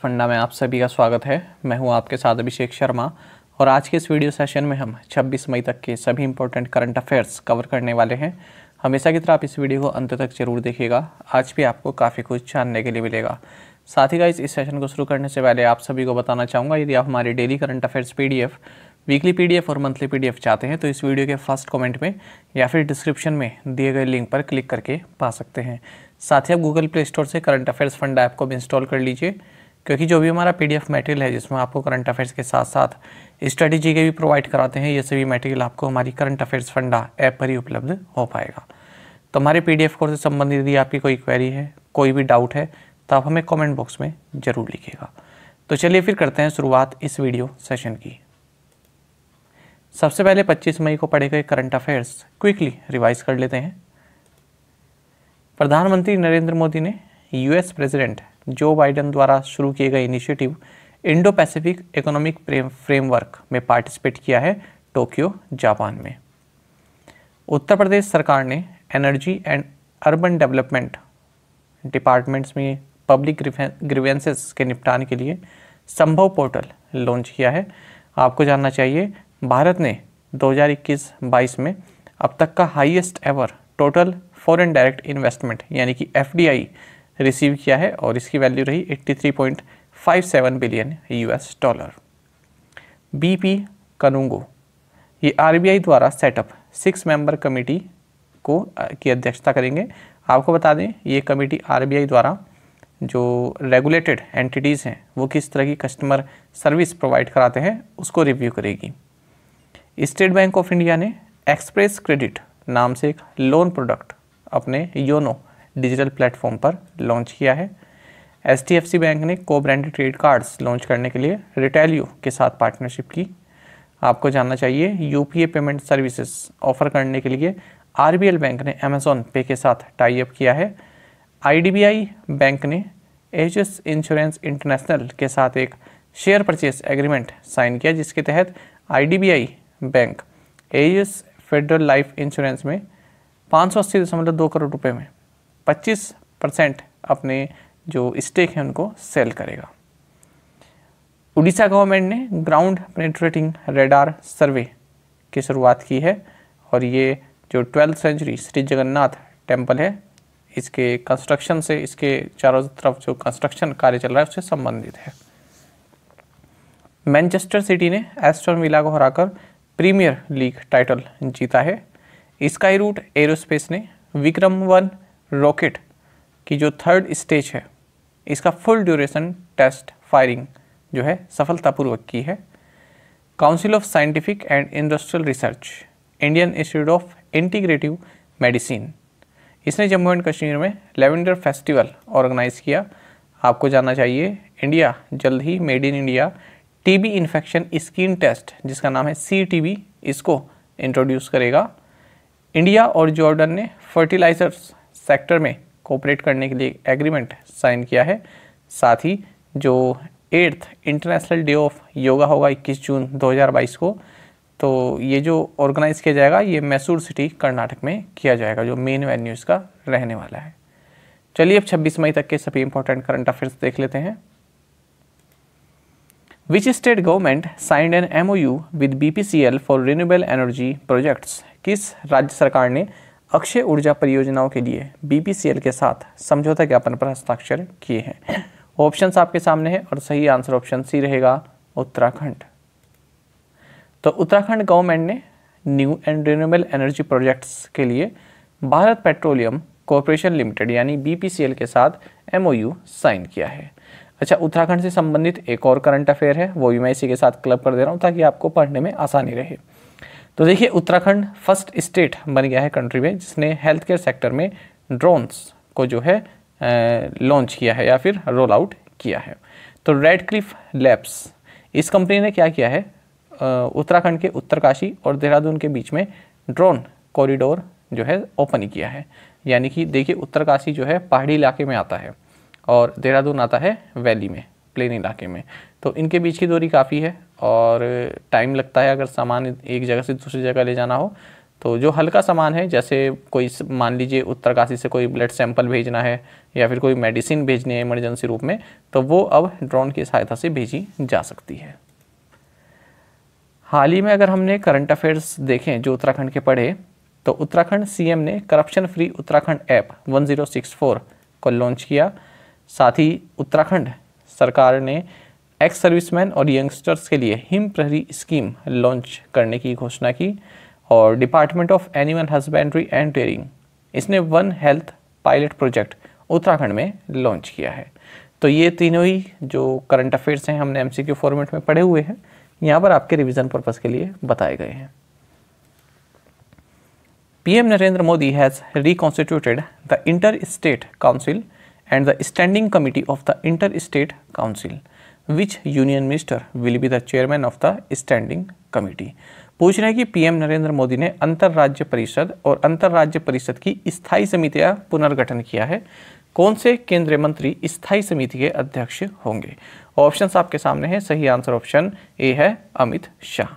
फंडा में आप सभी का स्वागत है मैं हूं आपके साथ अभिषेक शर्मा और आज के इस वीडियो सेशन में हम 26 मई तक के सभी इंपॉर्टेंट करंट अफेयर्स कवर करने वाले हैं हमेशा की तरह आप इस वीडियो को अंत तक जरूर देखिएगा आज भी आपको काफ़ी कुछ जानने के लिए मिलेगा साथ ही का इस सेशन को शुरू करने से पहले आप सभी को बताना चाहूँगा यदि आप हमारे daily current affairs P weekly P और मंथली पी चाहते हैं तो इस वीडियो के फर्स्ट कॉमेंट में या फिर डिस्क्रिप्शन में दिए गए लिंक पर क्लिक करके पा सकते हैं साथ ही आप गूगल प्ले स्टोर से करंट अफेयर्स फंड ऐप को भी इंस्टॉल कर लीजिए क्योंकि जो भी हमारा पी मटेरियल है जिसमें आपको करंट अफेयर्स के साथ साथ स्ट्रेटेजी के भी प्रोवाइड कराते हैं ये सभी मटेरियल आपको हमारी करंट अफेयर्स फंडा ऐप पर ही उपलब्ध हो पाएगा तो हमारे पी कोर्स से संबंधित यदि आपकी कोई क्वेरी है कोई भी डाउट है तो आप हमें कॉमेंट बॉक्स में ज़रूर लिखेगा तो चलिए फिर करते हैं शुरुआत इस वीडियो सेशन की सबसे पहले 25 मई को पढ़े गए करंट अफेयर्स क्विकली रिवाइज कर लेते हैं प्रधानमंत्री नरेंद्र मोदी ने यूएस प्रेसिडेंट जो बाइडन द्वारा शुरू किए गए initiative Indo Pacific economic framework में पार्टिसिपेट किया है टोक्यो जापान में उत्तर प्रदेश सरकार ने energy and urban development departments में पब्लिक ग्रीवेंसेस के निपटान के लिए संभव पोर्टल लॉन्च किया है आपको जानना चाहिए भारत ने 2021-22 में अब तक का highest ever total foreign direct investment यानी कि एफ रिसीव किया है और इसकी वैल्यू रही 83.57 billion US dollar BP Kanungo ये आरबीआई द्वारा सेटअप सिक्स मेंबर कमेटी को की अध्यक्षता करेंगे आपको बता दें ये कमेटी आरबीआई द्वारा जो रेगुलेटेड एंटिटीज़ हैं वो किस तरह की कस्टमर सर्विस प्रोवाइड कराते हैं उसको रिव्यू करेगी स्टेट बैंक ऑफ इंडिया ने एक्सप्रेस क्रेडिट नाम से एक लोन प्रोडक्ट अपने योनो डिजिटल प्लेटफॉर्म पर लॉन्च किया है एच बैंक ने को ब्रांडेड क्रेडिट कार्ड्स लॉन्च करने के लिए रिटेल्यू के साथ पार्टनरशिप की आपको जानना चाहिए यू पेमेंट सर्विसेज ऑफर करने के लिए आर बैंक ने अमेजोन पे के साथ टाई अप किया है आई बैंक ने एच एस इंश्योरेंस इंटरनेशनल के साथ एक शेयर परचेस एग्रीमेंट साइन किया जिसके तहत I bank H federal life insurance में पाँच सौ अस्सी दशमलव दो करोड़ रुपये में 25 परसेंट अपने जो स्टेक हैं उनको सेल करेगा उड़ीसा गवर्नमेंट ने ग्राउंड पेनिट्रेटिंग रेडार सर्वे की शुरुआत की है और ये जो twelfth century Shri Jagannath temple है इसके कंस्ट्रक्शन से इसके चारों तरफ जो कंस्ट्रक्शन कार्य चल रहा है उससे संबंधित है मैनचेस्टर सिटी ने एस्टन विला को हराकर प्रीमियर लीग टाइटल जीता है स्काई रूट एरोस्पेस ने विक्रम वन रॉकेट की जो थर्ड स्टेज है इसका फुल ड्यूरेशन टेस्ट फायरिंग जो है सफलतापूर्वक की है Council of Scientific and Industrial Research Indian Institute of Integrative Medicine इसने जम्मू एंड कश्मीर में लेवेंडर फेस्टिवल ऑर्गेनाइज किया आपको जानना चाहिए इंडिया जल्द ही made in India TB infection skin test जिसका नाम है सी बी इसको इंट्रोड्यूस करेगा इंडिया और जॉर्डन ने फर्टिलाइजर्स सेक्टर में कोऑपरेट करने के लिए एग्रीमेंट साइन किया है साथ ही जो eighth International Day of Yoga होगा 21 जून 2022 को तो ये जो ऑर्गेनाइज किया जाएगा ये मैसूर सिटी कर्नाटक में किया जाएगा जो मेन वेन्यू इसका रहने वाला है चलिए अब 26 मई तक के सभी इंपॉर्टेंट करंट अफेयर्स देख लेते हैं which state government signed an MOU with L for renewable energy projects किस राज्य सरकार ने अक्षय ऊर्जा परियोजनाओं के लिए बीपीसीएल के साथ समझौता ज्ञापन पर हस्ताक्षर किए हैं ऑप्शन आपके सामने हैं और सही आंसर ऑप्शन सी रहेगा उत्तराखंड तो उत्तराखंड गवर्नमेंट ने new and renewable energy projects के लिए भारत पेट्रोलियम कॉरपोरेशन लिमिटेड यानी बीपीसीएल के साथ एमओयू साइन किया है अच्छा उत्तराखंड से संबंधित एक और करंट अफेयर है वो भी मैं इसी के साथ क्लब कर दे रहा हूँ ताकि आपको पढ़ने में आसानी रहे तो देखिए उत्तराखंड फर्स्ट स्टेट बन गया है कंट्री में जिसने हेल्थ केयर सेक्टर में ड्रोन्स को जो है लॉन्च किया है या फिर रोल आउट किया है तो रेड क्लिफ लैब्स इस कंपनी ने क्या किया है उत्तराखंड के उत्तरकाशी और देहरादून के बीच में ड्रोन कॉरिडोर जो है ओपन किया है यानी कि देखिए उत्तरकाशी जो है पहाड़ी इलाके में आता है और देहरादून आता है वैली में प्लेन इलाके में तो इनके बीच की दूरी काफ़ी है और टाइम लगता है अगर सामान एक जगह से दूसरी जगह ले जाना हो तो जो हल्का सामान है जैसे कोई मान लीजिए उत्तरकाशी से कोई ब्लड सैंपल भेजना है या फिर कोई मेडिसिन भेजनी है इमरजेंसी रूप में तो वो अब ड्रोन की सहायता से भेजी जा सकती है हाल ही में अगर हमने करंट अफेयर्स देखें जो उत्तराखंड के पढ़े तो उत्तराखंड सीएम ने करप्शन फ्री उत्तराखंड ऐप 1064 को लॉन्च किया साथ ही उत्तराखंड सरकार ने एक्स सर्विसमैन और यंगस्टर्स के लिए हिम प्रहरी स्कीम लॉन्च करने की घोषणा की और Department of Animal Husbandry and Dairying इसने one health pilot project Uttarakhand में लॉन्च किया है तो ये तीनों ही जो करंट अफेयर्स हैं हमने एमसीक्यू फॉर्मेट में पढ़े हुए हैं यहाँ पर आपके रिविज़न पर्पज़ के लिए बताए गए हैं PM Narendra Modi has reconstituted the inter state council the standing committee of the inter state council which union minister will be the chairman of the standing committee पूछ रहे हैं कि पीएम नरेंद्र मोदी ने अंतर्राज्य परिषद और अंतर्राज्य परिषद की स्थायी समितियां पुनर्गठन किया है कौन से केंद्रीय मंत्री स्थायी समिति के अध्यक्ष होंगे ऑप्शन आपके सामने है सही आंसर ऑप्शन ए है अमित शाह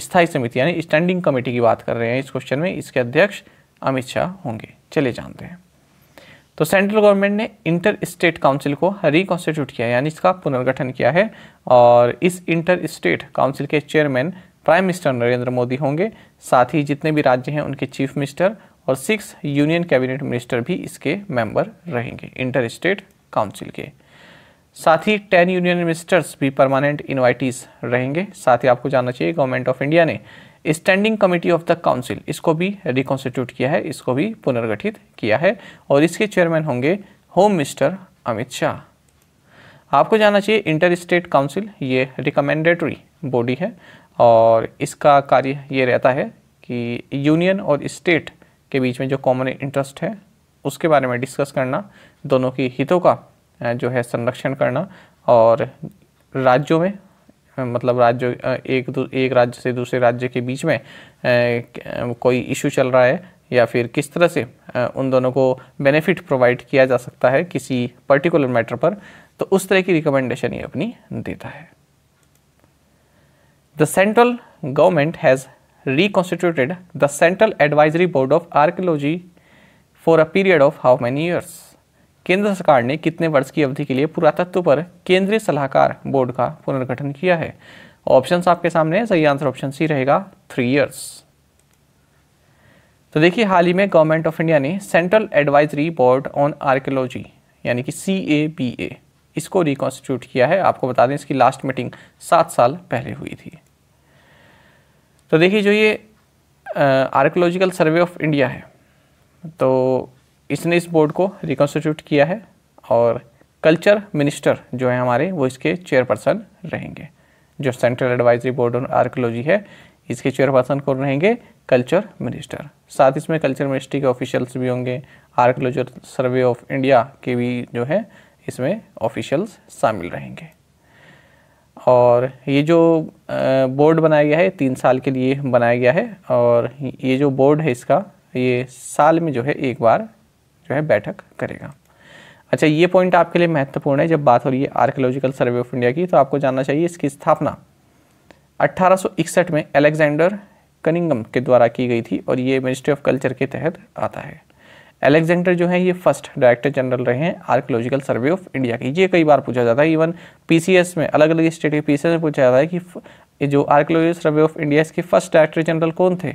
स्थायी समिति यानी स्टैंडिंग कमेटी की बात कर रहे हैं इस क्वेश्चन में इसके अध्यक्ष अमित शाह होंगे चले जानते हैं तो सेंट्रल गवर्नमेंट ने इंटर स्टेट काउंसिल को रिकॉन्स्टिट्यूट किया यानी इसका पुनर्गठन किया है और इस इंटर स्टेट काउंसिल के chairman prime minister Narendra Modi होंगे साथ ही जितने भी राज्य हैं उनके चीफ मिनिस्टर और सिक्स यूनियन कैबिनेट मिनिस्टर भी इसके मेंबर रहेंगे इंटर स्टेट काउंसिल के साथ ही टेन यूनियन मिनिस्टर्स भी परमानेंट इन्वाइटीज़ रहेंगे साथ ही आपको जानना चाहिए गवर्नमेंट ऑफ इंडिया ने standing committee of the council इसको भी रिकॉन्स्टिट्यूट किया है इसको भी पुनर्गठित किया है और इसके चेयरमैन होंगे होम मिनिस्टर अमित शाह आपको जाना चाहिए इंटर स्टेट काउंसिल ये रिकमेंडेटरी बॉडी है और इसका कार्य ये रहता है कि यूनियन और स्टेट के बीच में जो कॉमन इंटरेस्ट है उसके बारे में डिस्कस करना दोनों के हितों का जो है संरक्षण करना और राज्यों में मतलब राज्य एक एक राज्य से दूसरे राज्य के बीच में कोई इशू चल रहा है या फिर किस तरह से उन दोनों को बेनिफिट प्रोवाइड किया जा सकता है किसी पर्टिकुलर मैटर पर तो उस तरह की रिकमेंडेशन ये अपनी देता है the central government has reconstituted the Central Advisory Board of Archaeology for a period of how many years केंद्र सरकार ने कितने वर्ष की अवधि के लिए पुरातत्व पर केंद्रीय सलाहकार बोर्ड का पुनर्गठन किया है ऑप्शन आपके सामने सही आंसर ऑप्शन सी रहेगा थ्री ईयर्स तो देखिए हाल ही में गवर्नमेंट ऑफ इंडिया ने Central Advisory Board on Archaeology यानी कि सी ए बी ए इसको रिकॉन्स्टिट्यूट किया है आपको बता दें इसकी लास्ट मीटिंग सात साल पहले हुई थी तो देखिए जो ये आर्कियोलॉजिकल सर्वे ऑफ इंडिया है तो इसने इस बोर्ड को रिकॉन्स्टिट्यूट किया है और कल्चर मिनिस्टर जो है हमारे वो इसके चेयरपर्सन रहेंगे जो Central Advisory Board on Archaeology है इसके चेयरपर्सन कौन रहेंगे कल्चर मिनिस्टर साथ इसमें कल्चर मिनिस्ट्री के ऑफिशियल्स भी होंगे आर्कोलॉजर सर्वे ऑफ इंडिया के भी जो है इसमें ऑफिशियल्स शामिल रहेंगे और ये जो बोर्ड बनाया गया है तीन साल के लिए बनाया गया है और ये जो बोर्ड है इसका ये साल में जो है एक बार जो है बैठक करेगा अच्छा ये पॉइंट आपके लिए महत्वपूर्ण है जब बात हो रही है आर्कोलॉजिकल सर्वे ऑफ इंडिया की तो आपको जानना चाहिए इसकी स्थापना 1861 में अलेक्जेंडर कनिंगम के द्वारा की गई थी और ये मिनिस्ट्री ऑफ कल्चर के तहत आता है अलेक्जेंडर जो है ये फर्स्ट डायरेक्टर जनरल रहे हैं आर्कोलॉजिकल सर्वे ऑफ इंडिया की ये कई बार पूछा जाता है इवन पी में अलग अलग स्टेट के पी में पूछा जाता है कि जो आर्कोलॉजिकल सर्वे ऑफ इंडिया इसके फर्स्ट डायरेक्टर जनरल कौन थे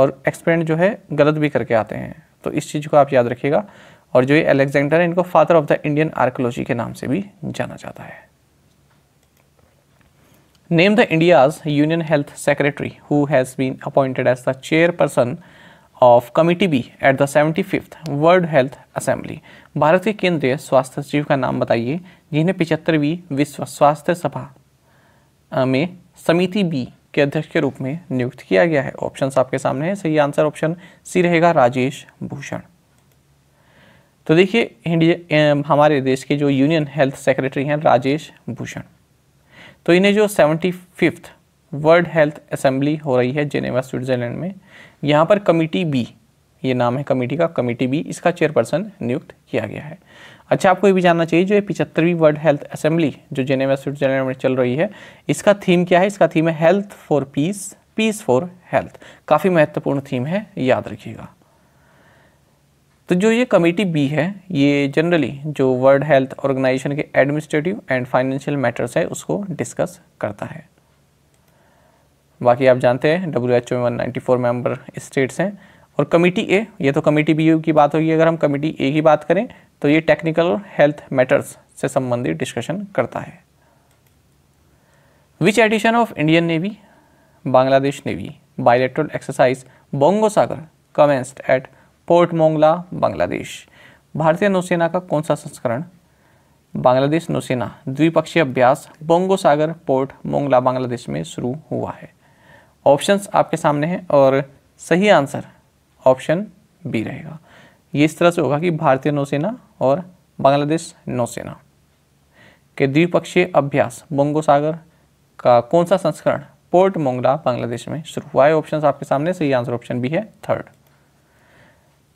और एक्सपेरिमेंट जो है गलत भी करके आते हैं तो इस चीज़ को आप याद रखिएगा और जो ये अलेक्जेंडर है इनको father of the Indian archaeology के नाम से भी जाना जाता है name the India's union health secretary who has been appointed as the chairperson of committee B at the seventy fifth World Health Assembly Bharat के केंद्रीय स्वास्थ्य सचिव का नाम बताइए जिन्हें पिचहत्तरवीं विश्व स्वास्थ्य सभा में समिति बी के अध्यक्ष के रूप में नियुक्त किया गया है ऑप्शंस आपके सामने हैं सही आंसर ऑप्शन सी रहेगा राजेश भूषण तो देखिए इंडिया हमारे देश के जो यूनियन हेल्थ सेक्रेटरी हैं राजेश भूषण तो इन्हें जो seventy fifth World Health Assembly हो रही है जेनेवा स्विट्जरलैंड में यहाँ पर कमिटी बी ये नाम है कमेटी का कमेटी बी इसका चेयरपर्सन नियुक्त किया गया है अच्छा आपको ये भी जानना चाहिए जो ये पिछहत्तरवीं वर्ल्ड हेल्थ असेंबली जो जेनेवा स्विट्जरलैंड में चल रही है इसका थीम क्या है इसका थीम है health for peace peace for health काफ़ी महत्वपूर्ण थीम है याद रखिएगा तो जो ये कमेटी बी है ये जनरली जो वर्ल्ड हेल्थ ऑर्गेनाइजेशन के एडमिनिस्ट्रेटिव एंड फाइनेंशियल मैटर्स है उसको डिस्कस करता है बाकी आप जानते हैं डब्ल्यू एच ओ में one ninety four member states हैं और कमेटी ए ये तो कमेटी बी की बात होगी अगर हम कमेटी ए की बात करें तो ये टेक्निकल हेल्थ मैटर्स से संबंधित डिस्कशन करता है which edition of Indian Navy Bangladesh Navy bilateral exercise Bongo Sagar commenced at port Mongla Bangladesh भारतीय नौसेना का कौन सा संस्करण बांग्लादेश नौसेना द्विपक्षीय अभ्यास बोंगो सागर पोर्ट मोंगला बांग्लादेश में शुरू हुआ है ऑप्शंस आपके सामने हैं और सही आंसर ऑप्शन बी रहेगा ये इस तरह से होगा कि भारतीय नौसेना और बांग्लादेश नौसेना के द्विपक्षीय अभ्यास बोंगो सागर का कौन सा संस्करण पोर्ट मोंगला बांग्लादेश में शुरू हुआ है ऑप्शन आपके सामने सही आंसर ऑप्शन भी है थर्ड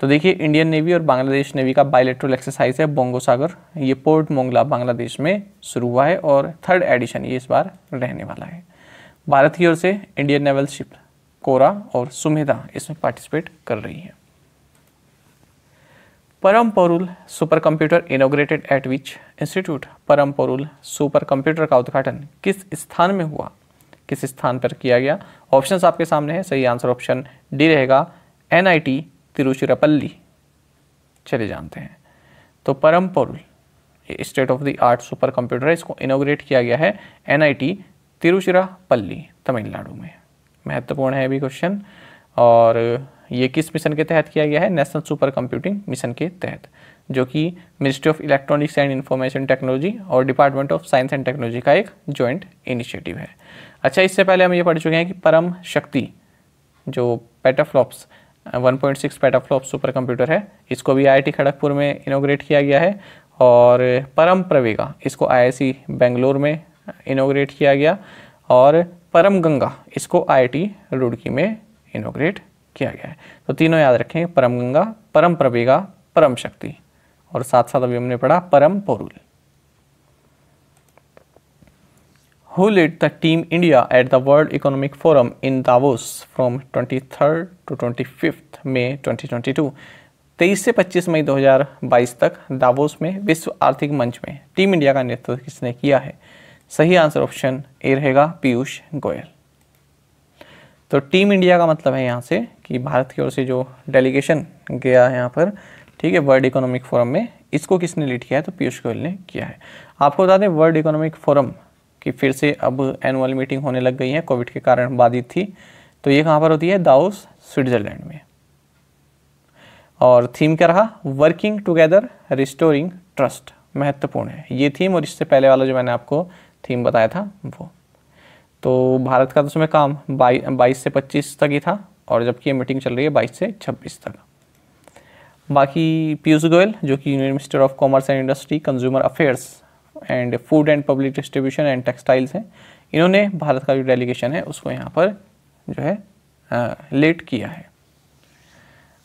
तो देखिए इंडियन नेवी और बांग्लादेश नेवी का बायोलेट्रल एक्सरसाइज है बोंगो सागर ये पोर्ट मोंगला बांग्लादेश में शुरू हुआ है और थर्ड एडिशन ये इस बार रहने वाला है भारत की ओर से इंडियन नेवल शिप कोरा और सुमेधा इसमें पार्टिसिपेट कर रही है Param Porul supercomputer inaugurated at which institute Param Porul supercomputer का उद्घाटन किस स्थान में हुआ किस स्थान पर किया गया ऑप्शंस आपके सामने हैं सही आंसर ऑप्शन डी रहेगा एनआईटी तिरुचिरापल्ली चले जानते हैं तो Param Porul state of the art supercomputer है इसको इनोग्रेट किया गया है एन तिरुचिरापल्ली तमिलनाडु में महत्वपूर्ण है भी क्वेश्चन और ये किस मिशन के तहत किया गया है नेशनल सुपर कंप्यूटिंग मिशन के तहत जो कि Ministry of Electronics and Information Technology और Department of Science and Technology का एक जॉइंट इनिशिएटिव है अच्छा इससे पहले हम ये पढ़ चुके हैं कि परम शक्ति जो petaflops 1.6 point six petaflop supercomputer है इसको भी आई खड़गपुर में इनोग्रेट किया गया है और परम प्रवेगा इसको आई बेंगलोर में इनोग्रेट किया गया और परम गंगा इसको आई रुड़की में इनोग्रेट किया गया है तो तीनों याद रखें परम गंगा परम प्रवेगा परम शक्ति और साथ साथ अभी हमने पढ़ा परम पोरुल who led the team India at the World Economic Forum in Davos from 23rd to 25th May 2022 तेईस से पच्चीस मई दो हजार बाईस तक दावोस में विश्व आर्थिक मंच में टीम इंडिया का नेतृत्व किसने किया है सही आंसर ऑप्शन ए रहेगा पीयूष गोयल तो टीम इंडिया का मतलब है यहाँ से कि भारत की ओर से जो डेलीगेशन गया है यहाँ पर ठीक है वर्ल्ड इकोनॉमिक फोरम में इसको किसने लीड किया है तो पीयूष गोयल ने किया है आपको बता दें वर्ल्ड इकोनॉमिक फोरम की फिर से अब एनुअल मीटिंग होने लग गई है कोविड के कारण बाधित थी तो ये कहाँ पर होती है दाउस स्विट्जरलैंड में और थीम क्या रहा वर्किंग टुगेदर रिस्टोरिंग ट्रस्ट महत्वपूर्ण है ये थीम और इससे पहले वाला जो मैंने आपको थीम बताया था वो तो भारत का तो समय काम बाई बाईस से पच्चीस तक ही था और जबकि ये मीटिंग चल रही है बाईस से छब्बीस तक बाकी पीयूष गोयल जो कि union minister of commerce and industry consumer affairs and food and public distribution and textiles हैं इन्होंने भारत का जो डेलीगेशन है उसको यहाँ पर जो है आ, लेट किया है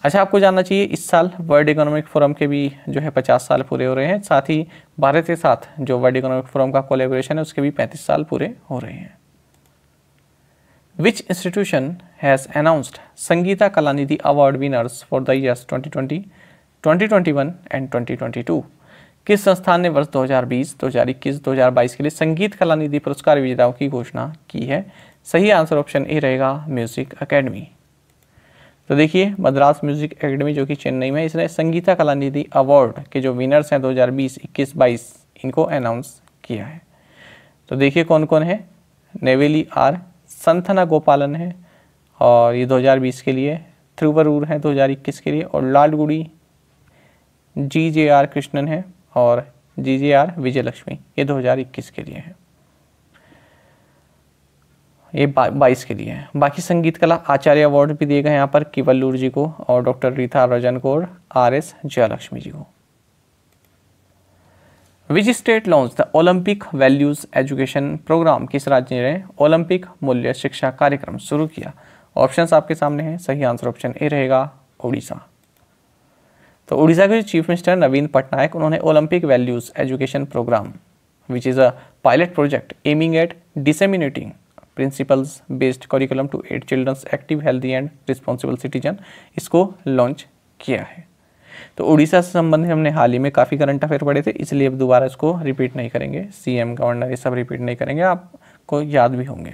अच्छा आपको जानना चाहिए इस साल वर्ल्ड इकोनॉमिक फोरम के भी जो है पचास साल पूरे हो रहे हैं साथ ही भारत के साथ जो वर्ल्ड इकोनॉमिक फोरम का कोलेब्रेशन है उसके भी पैंतीस साल पूरे हो रहे हैं Which institution has announced Sangeeta Kalanidhi award winners for the years 2020, 2021 and 2022? किस संस्थान ने वर्ष 2020, 2021, 2022 के लिए संगीत कलानिधि पुरस्कार विजेताओं की घोषणा की है सही आंसर ऑप्शन ए रहेगा म्यूजिक अकेडमी तो देखिए मद्रास म्यूजिक एकेडमी जो कि चेन्नई में इसने संगीता कलानिधि अवार्ड के जो विनर्स हैं 2020, 21, 22 इनको अनाउंस किया है तो देखिए कौन कौन है नेवेली आर संथना गोपालन है और ये 2020 के लिए थ्रुवरूर हैं 2021 के लिए और Lalgudi G J R Krishnan है और जी जे आर विजयलक्ष्मी ये 2021 के लिए है ये बाईस के लिए है बाकी संगीत कला आचार्य अवार्ड भी दिए गए यहाँ पर किवल्लूर जी को और डॉक्टर रीता रजन को और आर एस जयालक्ष्मी जी को which state launch the Olympic values education programme किस राज्य ने ओलंपिक मूल्य शिक्षा कार्यक्रम शुरू किया ऑप्शन आपके सामने हैं सही आंसर ऑप्शन ए रहेगा उड़ीसा तो उड़ीसा के चीफ मिनिस्टर नवीन पटनायक उन्होंने Olympic values education programme which is a pilot project aiming at disseminating principles based curriculum to at children's active healthy and responsible citizen इसको लॉन्च किया है तो उड़ीसा से संबंधित हमने हाल ही में काफ़ी करंट अफेयर पढ़े थे इसलिए अब दोबारा इसको रिपीट नहीं करेंगे सीएम गवर्नर ये सब रिपीट नहीं करेंगे आपको याद भी होंगे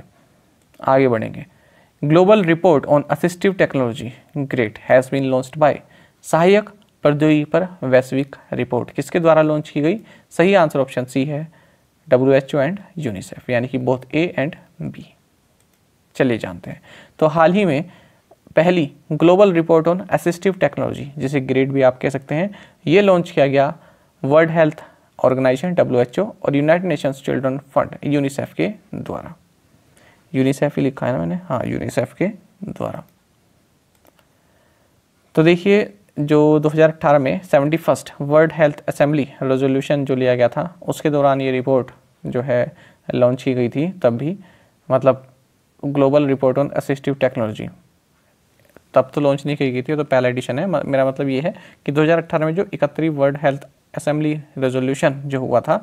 आगे बढ़ेंगे global report on assistive technology great has been launched by सहायक प्रौद्योगिकी पर वैश्विक रिपोर्ट किसके द्वारा लॉन्च की गई सही आंसर ऑप्शन सी है W H O and UNICEF यानी कि बोथ ए एंड बी चलिए जानते हैं तो हाल ही में पहली global report on assistive technology जिसे ग्रेड भी आप कह सकते हैं ये लॉन्च किया गया वर्ल्ड हेल्थ ऑर्गेनाइजेशन डब्ल्यू और United Nations Children Fund UNICEF के द्वारा यूनिसेफ ही लिखा है ना मैंने हाँ यूनिसेफ के द्वारा तो देखिए जो 2018 में seventy first World Health Assembly resolution जो लिया गया था उसके दौरान ये रिपोर्ट जो है लॉन्च की गई थी तब भी मतलब global report on assistive technology तब तो लॉन्च नहीं की गई थी तो पहला एडिशन है मेरा मतलब ये है कि 2018 में जो इकहत्तरी वर्ल्ड हेल्थ असेंबली रेजोल्यूशन जो हुआ था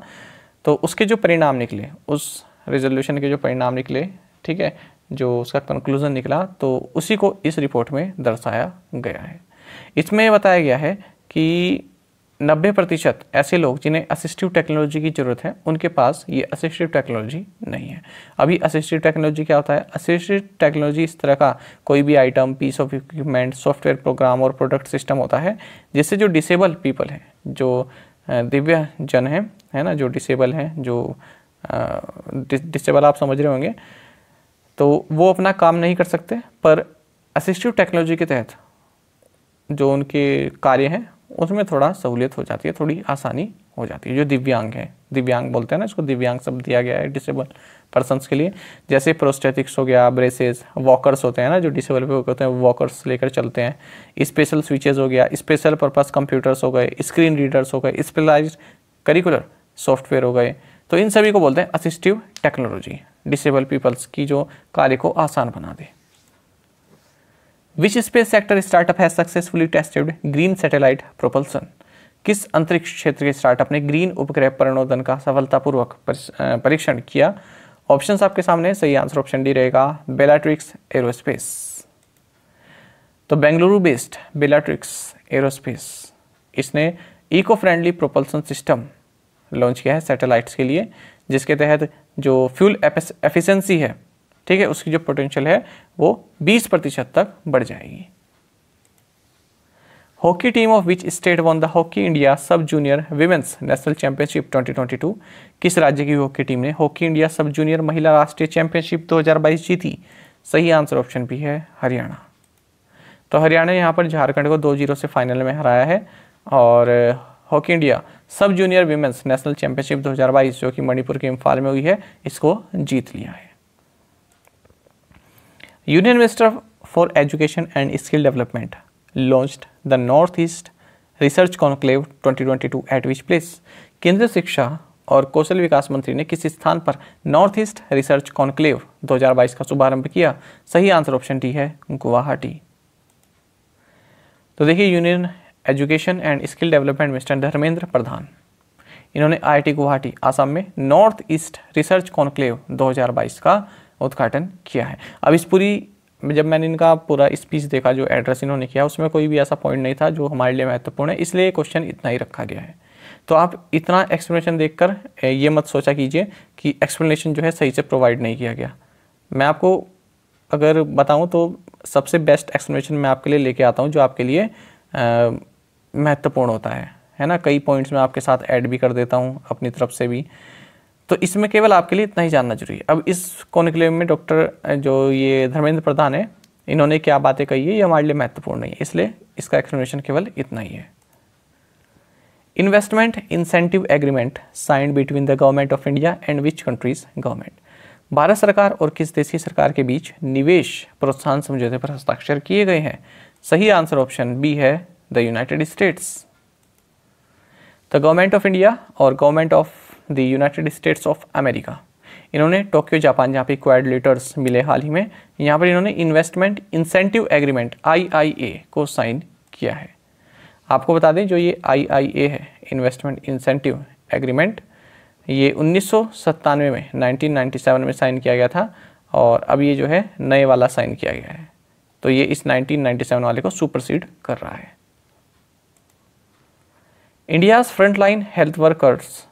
तो उसके जो परिणाम निकले उस रेजोल्यूशन के जो परिणाम निकले ठीक है जो उसका कंक्लूज़न निकला तो उसी को इस रिपोर्ट में दर्शाया गया है इसमें बताया गया है कि नब्बे प्रतिशत ऐसे लोग जिन्हें असिस्टिव टेक्नोलॉजी की ज़रूरत है उनके पास ये असिस्टिव टेक्नोलॉजी नहीं है अभी असिस्टिव टेक्नोलॉजी क्या होता है असिस्टिव टेक्नोलॉजी इस तरह का कोई भी item piece of equipment software programme और प्रोडक्ट सिस्टम होता है जिससे जो डिसेबल पीपल हैं जो दिव्य जन हैं है ना जो डिसेबल हैं जो डिसेबल आप समझ रहे होंगे तो वो अपना काम नहीं कर सकते पर असिस्टिव टेक्नोलॉजी के तहत जो उनके कार्य हैं उसमें थोड़ा सहूलियत हो जाती है थोड़ी आसानी हो जाती है जो दिव्यांग है दिव्यांग बोलते हैं ना इसको दिव्यांग शब्द दिया गया है डिसेबल पर्सनस के लिए जैसे प्रोस्टेटिक्स हो गया ब्रेसेस वॉकर्स होते हैं ना जो डिसेबल पे होते हैं वॉकर्स लेकर चलते हैं स्पेशल स्विचेस हो गया स्पेशल पर्पस कंप्यूटर्स हो गए स्क्रीन रीडर्स हो गए स्पेशलाइज करिकुलर सॉफ्टवेयर हो गए तो इन सभी को बोलते हैं असिस्टिव टेक्नोलॉजी डिसेबल पीपल्स की जो कार्य को आसान बना दे विच स्पेस सेक्टर स्टार्टअप है successfully tested green satellite propulsion किस अंतरिक्ष क्षेत्र के स्टार्टअप ने ग्रीन उपग्रह प्रणोदन का सफलतापूर्वक परीक्षण किया ऑप्शन आपके सामने सही आंसर ऑप्शन डी रहेगा बेलाट्रिक्स एरोस्पेस तो बेंगलुरु बेस्ड बेलाट्रिक्स एरोस्पेस इसने eco friendly propulsion system launch किया है सैटेलाइट्स के लिए जिसके तहत जो फ्यूल एफिशिएंसी है ठीक है उसकी जो पोटेंशियल है वो 20 प्रतिशत तक बढ़ जाएगी hockey team of which state won the hockey India sub junior women's national championship 2022 किस राज्य की हॉकी टीम ने हॉकी इंडिया सब जूनियर महिला राष्ट्रीय चैंपियनशिप 2022 जीती सही आंसर ऑप्शन भी है हरियाणा तो हरियाणा यहां पर झारखंड को दो जीरो से फाइनल में हराया है और hockey India sub junior women's national championship 2022 जो कि मणिपुर के इम्फाल में हुई है इसको जीत लिया है union minister for education and skill development Development the North East research conclave 2022 at which place केंद्रीय शिक्षा और कौशल विकास मंत्री ने किस स्थान पर नॉर्थ ईस्ट रिसर्च कॉन्क्लेव 2022 का शुभारंभ किया सही आंसर ऑप्शन डी है गुवाहाटी तो देखिए union education and skill development mister Dharmendra Pradhan इन्होंने आईआईटी गुवाहाटी आसाम में नॉर्थ ईस्ट रिसर्च कॉन्क्लेव 2022 का उद्घाटन किया है अब इस पूरी जब मैंने इनका पूरा स्पीच देखा जो एड्रेस इन्होंने किया उसमें कोई भी ऐसा पॉइंट नहीं था जो हमारे लिए महत्वपूर्ण है इसलिए क्वेश्चन इतना ही रखा गया है तो आप इतना एक्सप्लेनेशन देखकर ये मत सोचा कीजिए कि एक्सप्लेनेशन जो है सही से प्रोवाइड नहीं किया गया मैं आपको अगर बताऊं तो सबसे बेस्ट एक्सप्लेनेशन मैं आपके लिए लेके आता हूं जो आपके लिए महत्वपूर्ण होता है है ना कई पॉइंट्स मैं आपके साथ ऐड भी कर देता हूं अपनी तरफ से भी तो इसमें केवल आपके लिए इतना ही जानना जरूरी है अब इस कॉनिक्लेव में डॉक्टर जो ये धर्मेंद्र प्रधान है इन्होंने क्या बातें कही है ये हमारे लिए महत्वपूर्ण नहीं है इसलिए इसका एक्सप्लेनेशन केवल इतना ही है investment incentive agreement signed between the government of India and which countries government Bharat सरकार और किस देश की सरकार के बीच निवेश प्रोत्साहन समझौते पर हस्ताक्षर किए गए हैं सही आंसर ऑप्शन बी है the United States the government of India और government of the United States of America इन्होंने टोक्यो जापान जहाँ पे क्वाड लेटर्स मिले हाल ही में यहाँ पर इन्होंने इन्वेस्टमेंट इंसेंटिव एग्रीमेंट आई को साइन किया है आपको बता दें जो ये आई है इन्वेस्टमेंट इंसेंटिव एग्रीमेंट ये उन्नीस में 1997 में साइन किया गया था और अब ये जो है नए वाला साइन किया गया है तो ये इस 1997 वाले को सुपरसीड कर रहा है India's frontline health workers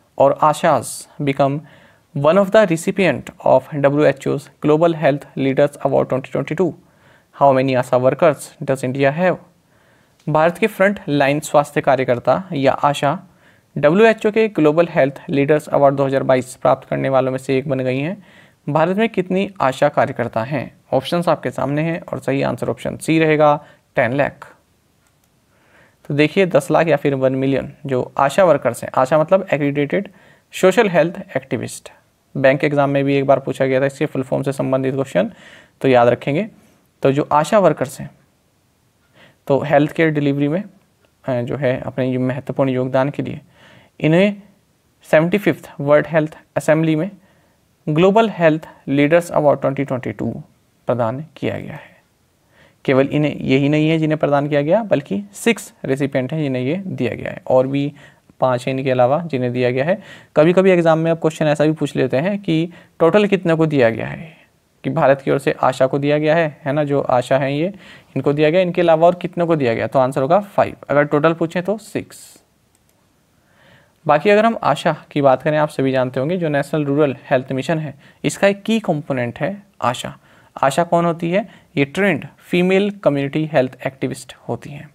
of the recipient of W H O's global health leaders award twenty twenty two how many ASHA workers does India have Bharat के फ्रंट लाइन स्वास्थ्य कार्यकर्ता या आशा डब्ल्यू एच ओ के ग्लोबल हेल्थ लीडर्स अवार्ड दो हजार बाईस प्राप्त करने वालों में से एक बन गई हैं भारत में कितनी आशा कार्यकर्ता हैं ऑप्शंस आपके सामने हैं और सही आंसर ऑप्शन सी रहेगा टेन लैख तो देखिए दस लाख या फिर वन मिलियन जो आशा वर्कर्स हैं आशा मतलब accredited social health activist bank exam में भी एक बार पूछा गया था इसके फुल फॉर्म से संबंधित क्वेश्चन तो याद रखेंगे तो जो आशा वर्कर्स हैं तो हेल्थ केयर डिलीवरी में जो है अपने महत्वपूर्ण योगदान के लिए इन्हें seventy fifth World Health Assembly में ग्लोबल हेल्थ लीडर्स अवार्ड 2022 प्रदान किया गया है केवल इन्हें यही नहीं है जिन्हें प्रदान किया गया बल्कि सिक्स रेसिपेंट हैं जिन्हें ये दिया गया है और भी पाँच हैं इनके अलावा जिन्हें दिया गया है कभी कभी एग्ज़ाम में अब क्वेश्चन ऐसा भी पूछ लेते हैं कि टोटल कितने को दिया गया है कि भारत की ओर से आशा को दिया गया है है ना जो आशा है ये इनको दिया गया इनके अलावा और कितने को दिया गया तो आंसर होगा फाइव अगर टोटल पूछें तो सिक्स बाकी अगर हम आशा की बात करें आप सभी जानते होंगे जो नेशनल रूरल हेल्थ मिशन है इसका एक की कंपोनेंट है आशा आशा कौन होती है ये trained female community health activist होती हैं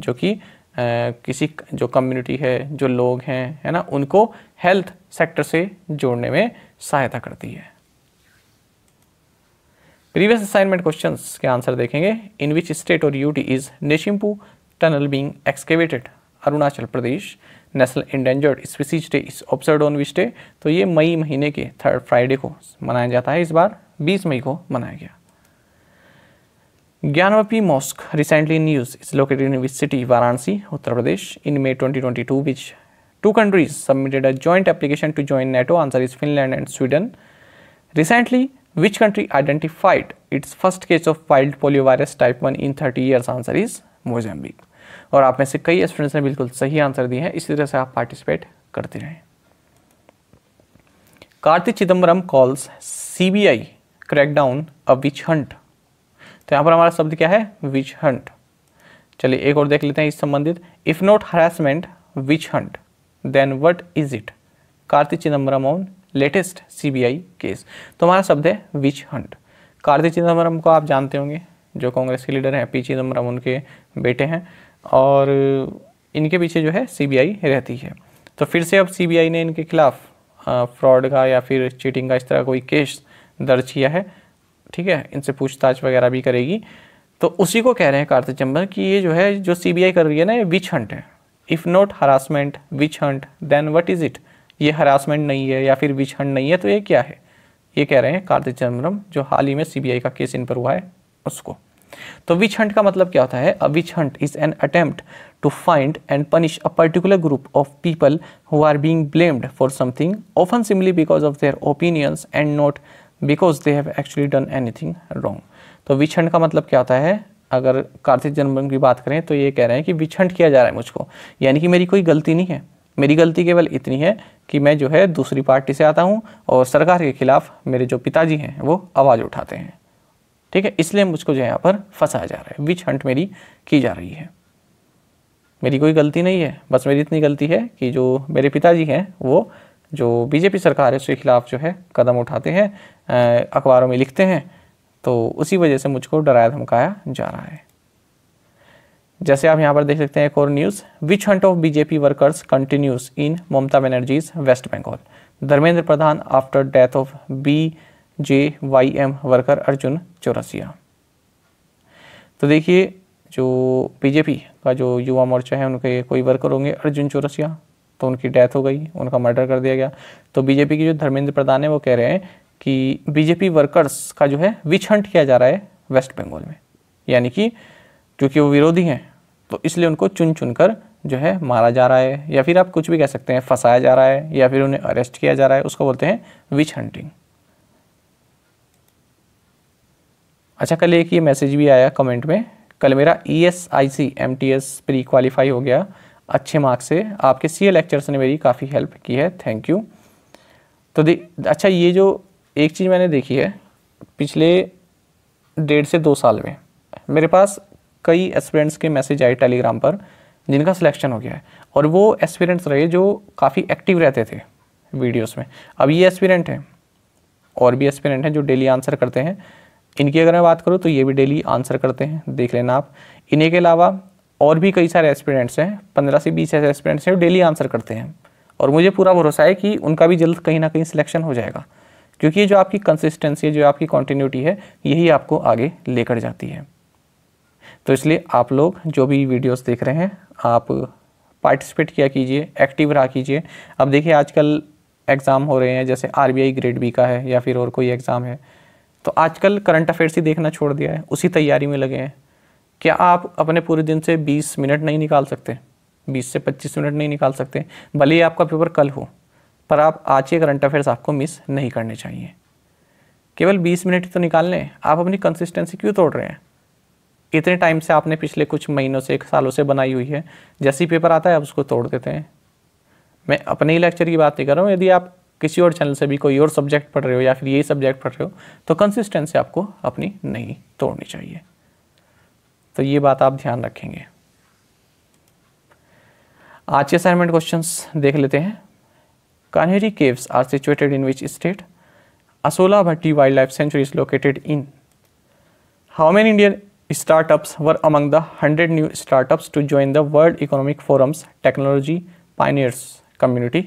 जो कि किसी जो कम्युनिटी है जो लोग हैं है ना उनको हेल्थ सेक्टर से जोड़ने में सहायता करती है प्रीवियस असाइनमेंट क्वेश्चंस के आंसर देखेंगे इन विच स्टेट और UT is Nechiphu tunnel being excavated Arunachal Pradesh national endangered species day is observe on which day तो ये मई महीने के थर्ड फ्राइडे को मनाया जाता है इस बार 20 मई को मनाया गया Gyanvapi mosque recently news is located in which city Varanasi Uttar Pradesh in May 2022 twenty two which two countries submitted a joint application to join NATO answer is Finland and Sweden recently which country identified its first case of wild polio virus type one in thirty years answer is Mozambique और आप में से कई students ने बिल्कुल सही answer दिए हैं इसी तरह से आप पार्टिसिपेट करते रहें Kartik Chidambaram calls C B I down a witch hunt तो यहाँ पर हमारा शब्द क्या है विच हंट चलिए एक और देख लेते हैं इस संबंधित if not harassment witch hunt then what is it Karti Chidambaram on latest CBI case तो हमारा शब्द है विच हंट कार्ति चिदम्बरम को आप जानते होंगे जो कांग्रेस के लीडर हैं पी चिदम्बरम उनके बेटे हैं और इनके पीछे जो है सीबीआई रहती है तो फिर से अब सीबीआई ने इनके खिलाफ फ्रॉड का या फिर चीटिंग का इस तरह कोई केस दर्ज किया है ठीक है इनसे पूछताछ वगैरह भी करेगी तो उसी को कह रहे हैं कार्तिक चिदम्बरम कि ये जो है जो सी कर रही है ना ये विच हंट है if not harassment witch hunt then what is it ये हरासमेंट नहीं है या फिर विच हंट नहीं है तो ये क्या है ये कह रहे हैं कार्तिक चिदम्बरम जो हाल ही में सीबीआई का केस इन पर हुआ है उसको तो विच हंट का मतलब क्या होता है a witch hunt is an attempt to find and punish a particular group of people who are being blamed for something often simply because of their opinions and not because they have actually done anything wrong तो witch hunt का मतलब क्या होता है अगर कार्तिक जन्म की बात करें तो ये कह रहे हैं कि विछंड किया जा रहा है मुझको यानी कि मेरी कोई गलती नहीं है मेरी गलती केवल इतनी है कि मैं जो है दूसरी पार्टी से आता हूँ और सरकार के खिलाफ मेरे जो पिताजी हैं वो आवाज़ उठाते हैं ठीक है इसलिए मुझको जो है यहाँ पर फंसाया जा रहा है विच हंट मेरी की जा रही है मेरी कोई गलती नहीं है बस मेरी इतनी गलती है कि जो मेरे पिताजी हैं वो जो बीजेपी सरकार है उसके खिलाफ जो है कदम उठाते हैं अखबारों में लिखते हैं तो उसी वजह से मुझको डराया धमकाया जा रहा है जैसे आप यहाँ पर देख सकते हैं एक और news witch hunt of BJP workers continues in Mamata Banerjee's West Bengal Dharmendra Pradhan after death of B J Y M worker Arjun Chaurasia तो देखिए जो बीजेपी का जो युवा मोर्चा है उनके कोई वर्कर होंगे अर्जुन चौरसिया तो उनकी डेथ हो गई उनका मर्डर कर दिया गया तो बीजेपी के जो धर्मेंद्र प्रधान है वो कह रहे हैं कि बीजेपी वर्कर्स का जो है विच हंट किया जा रहा है वेस्ट बंगाल में यानी कि क्योंकि वो विरोधी हैं तो इसलिए उनको चुन चुन कर जो है मारा जा रहा है या फिर आप कुछ भी कह सकते हैं फंसाया जा रहा है या फिर उन्हें अरेस्ट किया जा रहा है उसको बोलते हैं विच हंटिंग अच्छा कल एक ये मैसेज भी आया कमेंट में कल मेरा E S I C M T S pre qualify हो गया अच्छे मार्क्स से आपके सी लेक्चर्स ने मेरी काफ़ी हेल्प की है थैंक यू तो दे अच्छा ये जो एक चीज़ मैंने देखी है पिछले डेढ़ से दो साल में मेरे पास कई एस्पिरेंट्स के मैसेज आए टेलीग्राम पर जिनका सिलेक्शन हो गया है और वो एस्पिरेंट्स रहे जो काफ़ी एक्टिव रहते थे वीडियोस में अब ये एस्पिरेंट हैं और भी एस्पिरेंट हैं जो डेली आंसर करते हैं इनकी अगर मैं बात करूँ तो ये भी डेली आंसर करते हैं देख लेना आप इन्हीं के अलावा और भी कई सारे एस्पिरेंट्स हैं पंद्रह से बीस ऐसे एस्पिरेंट्स हैं जो डेली आंसर करते हैं और मुझे पूरा भरोसा है कि उनका भी जल्द कहीं ना कहीं सिलेक्शन हो जाएगा क्योंकि ये जो आपकी कंसिस्टेंसी है जो आपकी कॉन्टीन्यूटी है यही आपको आगे लेकर जाती है तो इसलिए आप लोग जो भी वीडियोस देख रहे हैं आप पार्टिसिपेट किया कीजिए एक्टिव रहा कीजिए अब देखिए आजकल एग्ज़ाम हो रहे हैं जैसे आर ग्रेड बी का है या फिर और कोई एग्ज़ाम है तो आजकल करंट अफेयर्स ही देखना छोड़ दिया है उसी तैयारी में लगे हैं क्या आप अपने पूरे दिन से 20 मिनट नहीं निकाल सकते 20 से 25 मिनट नहीं निकाल सकते भले ही आपका पेपर कल हो पर आप आज के करंट अफेयर्स आपको मिस नहीं करने चाहिए केवल 20 मिनट तो निकाल लें आप अपनी कंसिस्टेंसी क्यों तोड़ रहे हैं इतने टाइम से आपने पिछले कुछ महीनों से एक सालों से बनाई हुई है जैसे ही पेपर आता है आप उसको तोड़ देते हैं मैं अपने ही लेक्चर की बात नहीं कर रहा हूँ यदि आप किसी और चैनल से भी कोई और सब्जेक्ट पढ़ रहे हो या फिर यही सब्जेक्ट पढ़ रहे हो तो कंसिस्टेंसी आपको अपनी नहीं तोड़नी चाहिए तो ये बात आप ध्यान रखेंगे आज के असाइनमेंट क्वेश्चन देख लेते हैं Kanheri caves are situated in which state Asola Bhatti wild life sanctuary is located in how many Indian startups were among the hundred new startups to join the World Economic Forum's technology pioneers community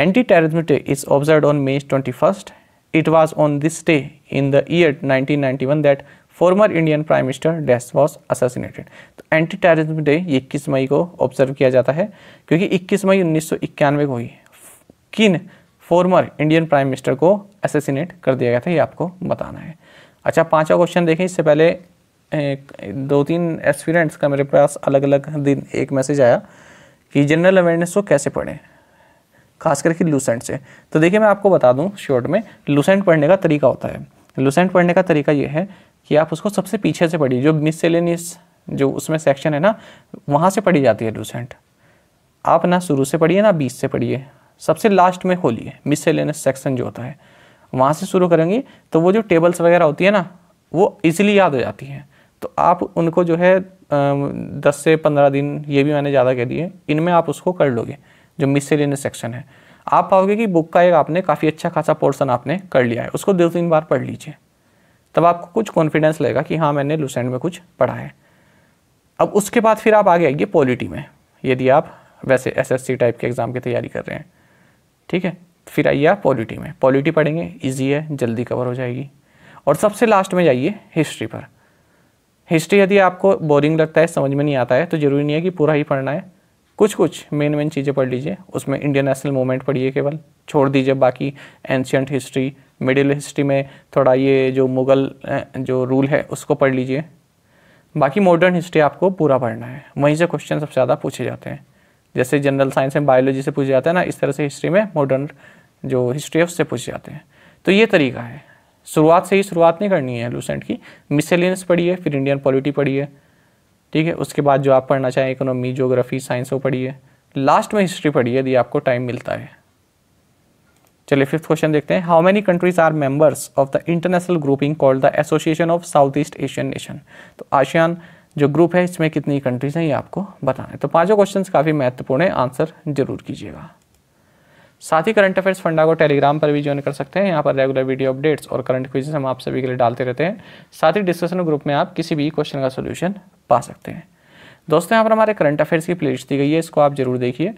anti terrorism day is observe on May twenty first it was on this day in the year nineteen ninety one that former Indian prime minister डेस was assassinated तो anti terrorism day इक्कीस मई को observe किया जाता है क्योंकि इक्कीस मई उन्नीस सौ इक्यानवे को ही किन फॉर्मर इंडियन प्राइम मिनिस्टर को असासिनेट कर दिया गया था ये आपको बताना है अच्छा पांचवा क्वेश्चन देखें इससे पहले दो तीन एक्सपीरियंट्स का मेरे पास अलग अलग दिन एक मैसेज आया कि जनरल अवेयरनेस को कैसे पढ़ें खास करके लूसेंट से तो देखिए मैं आपको बता दूं शॉर्ट में लूसेंट पढ़ने का तरीका होता है लुसेंट पढ़ने का तरीका यह है कि आप उसको सबसे पीछे से पढ़िए जो मिससेलेनियस जो उसमें सेक्शन है ना वहाँ से पढ़ी जाती है लुसेंट आप ना शुरू से पढ़िए ना बीच से पढ़िए सबसे लास्ट में खोलिए मिससेलेनियस सेक्शन जो होता है वहाँ से शुरू करेंगे तो वो जो टेबल्स वगैरह होती है ना वो ईजिली याद हो जाती है तो आप उनको जो है दस से पंद्रह दिन ये भी मैंने ज़्यादा कह दिए इनमें आप उसको कर लोगे जो मिससेलेनियस सेक्शन है आप पाओगे कि बुक का एक आपने काफ़ी अच्छा खासा पोर्सन आपने कर लिया है उसको दो तीन बार पढ़ लीजिए तब आपको कुछ कॉन्फिडेंस लगेगा कि हाँ मैंने लुसेंट में कुछ पढ़ा है अब उसके बाद फिर आप आगे आइए पॉलिटी में यदि आप वैसे एसएससी टाइप के एग्ज़ाम की तैयारी कर रहे हैं ठीक है फिर आइए आप पॉलिटी में पॉलिटी पढ़ेंगे ईजी है जल्दी कवर हो जाएगी और सबसे लास्ट में जाइए हिस्ट्री पर हिस्ट्री यदि आपको बोरिंग लगता है समझ में नहीं आता है तो ज़रूरी नहीं है कि पूरा ही पढ़ना है कुछ कुछ मेन मेन चीज़ें पढ़ लीजिए उसमें इंडियन नेशनल मूवमेंट पढ़िए केवल छोड़ दीजिए बाकी एंशियंट हिस्ट्री मिडिल हिस्ट्री में थोड़ा ये जो मुग़ल जो रूल है उसको पढ़ लीजिए बाकी मॉडर्न हिस्ट्री आपको पूरा पढ़ना है वहीं से क्वेश्चन सबसे ज़्यादा पूछे जाते हैं जैसे जनरल साइंस में बायोलॉजी से पूछे जाते हैं ना इस तरह से हिस्ट्री में मॉडर्न जो हिस्ट्री है उससे पूछे जाते हैं तो ये तरीका है शुरुआत से ही शुरुआत नहीं करनी है लूसेंट की मिसेलियंस पढ़िए फिर इंडियन पॉलिटी पढ़िए ठीक है उसके बाद जो आप पढ़ना चाहें इकोनॉमी जोग्राफी साइंस वो पढ़िए लास्ट में हिस्ट्री पढ़िए यदि आपको टाइम मिलता है चलिए फिफ्थ क्वेश्चन देखते हैं how many countries are members of the international grouping called the Association of South East Asian Nation तो आशियान जो ग्रुप है इसमें कितनी कंट्रीज हैं ये आपको बताना है तो पांचों क्वेश्चंस काफ़ी महत्वपूर्ण है आंसर जरूर कीजिएगा साथ ही करंट अफेयर्स फंडा को टेलीग्राम पर भी ज्वाइन कर सकते हैं यहाँ पर रेगुलर वीडियो अपडेट्स और करंट क्विजेस हम आप सभी के लिए डालते रहते हैं साथ ही डिस्कशन ग्रुप में आप किसी भी क्वेश्चन का सोल्यूशन पा सकते हैं दोस्तों यहाँ पर हमारे करंट अफेयर्स की प्लेलिस्ट दी गई है इसको आप जरूर देखिए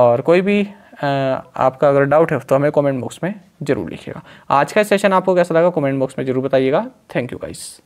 और कोई भी आपका अगर डाउट है तो हमें कमेंट बॉक्स में जरूर लिखिएगा आज का सेशन आपको कैसा लगा कमेंट बॉक्स में जरूर बताइएगा थैंक यू गाइस